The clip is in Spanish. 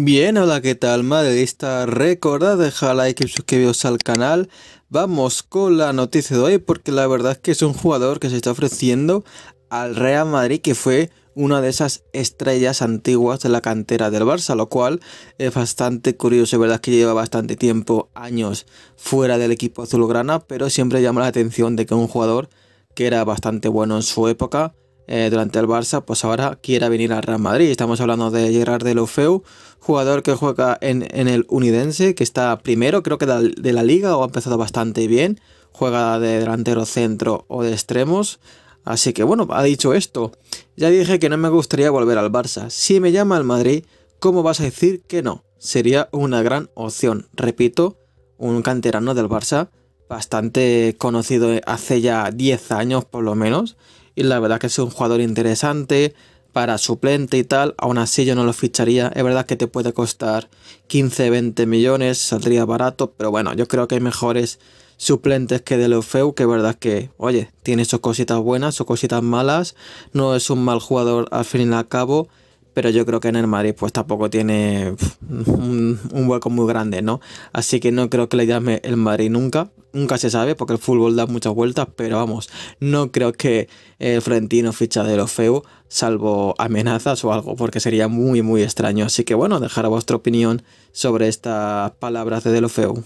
Bien, hola, ¿qué tal madridista? Recordad dejar like y suscribiros al canal. Vamos con la noticia de hoy porque la verdad es que es un jugador que se está ofreciendo al Real Madrid que fue una de esas estrellas antiguas de la cantera del Barça, lo cual es bastante curioso, es verdad que lleva bastante tiempo, años fuera del equipo azulgrana, pero siempre llama la atención de que un jugador que era bastante bueno en su época eh, durante el Barça, pues ahora quiera venir al Real Madrid. Estamos hablando de Gerard de Lofeu, jugador que juega en, en, el Unidense, que está primero, creo que de la, liga, o ha empezado bastante bien. Juega de delantero centro o de extremos. Así que bueno, ha dicho esto. Ya dije que no me gustaría volver al Barça. Si me llama al Madrid, ¿cómo vas a decir que no? Sería una gran opción. Repito, un canterano del Barça, bastante conocido hace ya 10 años por lo menos y la verdad que es un jugador interesante para suplente y tal, aún así yo no lo ficharía, es verdad que te puede costar 15, 20 millones, saldría barato, pero bueno, yo creo que hay mejores suplentes que de Lofeu que es verdad que, oye, tiene sus cositas buenas, sus cositas malas, no es un mal jugador al fin y al cabo, pero yo creo que en el Madrid pues tampoco tiene un, hueco muy grande, ¿no? Así que no creo que le llame el Madrid nunca nunca se sabe porque el fútbol da muchas vueltas, pero vamos, no creo que el Frentino ficha de lo feo, salvo amenazas o algo, porque sería muy, muy extraño. Así que bueno, dejar a vuestra opinión sobre estas palabras de, de lo feo.